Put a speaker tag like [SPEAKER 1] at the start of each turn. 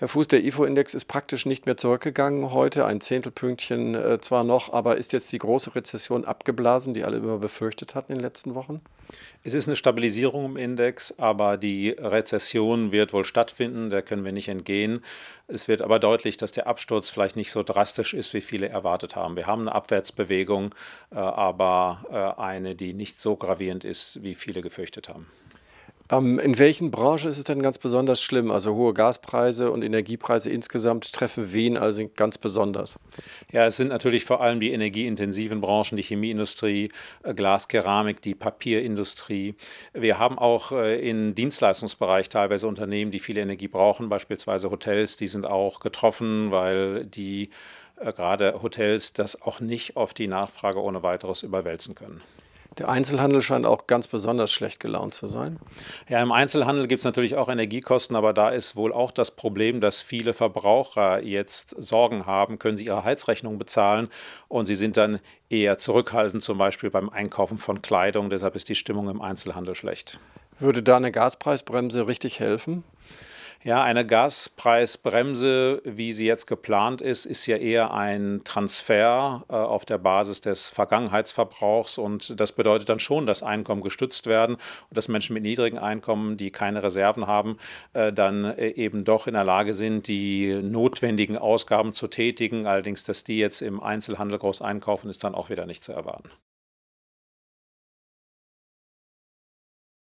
[SPEAKER 1] Herr Fuß, der IFO-Index ist praktisch nicht mehr zurückgegangen heute, ein Zehntelpünktchen äh, zwar noch, aber ist jetzt
[SPEAKER 2] die große Rezession abgeblasen, die alle immer befürchtet hatten in den letzten Wochen? Es ist eine Stabilisierung im Index, aber die Rezession wird wohl stattfinden, der können wir nicht entgehen. Es wird aber deutlich, dass der Absturz vielleicht nicht so drastisch ist, wie viele erwartet haben. Wir haben eine Abwärtsbewegung, äh, aber äh, eine, die nicht so gravierend ist, wie viele gefürchtet haben.
[SPEAKER 1] Ähm, in welchen Branchen ist es denn ganz besonders schlimm? Also hohe Gaspreise und
[SPEAKER 2] Energiepreise insgesamt treffen wen also ganz besonders? Ja, es sind natürlich vor allem die energieintensiven Branchen, die Chemieindustrie, äh, Glaskeramik, die Papierindustrie. Wir haben auch äh, im Dienstleistungsbereich teilweise Unternehmen, die viel Energie brauchen, beispielsweise Hotels, die sind auch getroffen, weil die äh, gerade Hotels das auch nicht auf die Nachfrage ohne weiteres überwälzen können. Der Einzelhandel scheint auch ganz besonders schlecht gelaunt zu sein. Ja, im Einzelhandel gibt es natürlich auch Energiekosten, aber da ist wohl auch das Problem, dass viele Verbraucher jetzt Sorgen haben, können sie ihre Heizrechnung bezahlen und sie sind dann eher zurückhaltend, zum Beispiel beim Einkaufen von Kleidung. Deshalb ist die Stimmung im Einzelhandel schlecht. Würde da eine Gaspreisbremse richtig helfen? Ja, eine Gaspreisbremse, wie sie jetzt geplant ist, ist ja eher ein Transfer äh, auf der Basis des Vergangenheitsverbrauchs und das bedeutet dann schon, dass Einkommen gestützt werden und dass Menschen mit niedrigen Einkommen, die keine Reserven haben, äh, dann äh, eben doch in der Lage sind, die notwendigen Ausgaben zu tätigen. Allerdings, dass die jetzt im Einzelhandel groß einkaufen, ist dann auch wieder nicht zu erwarten.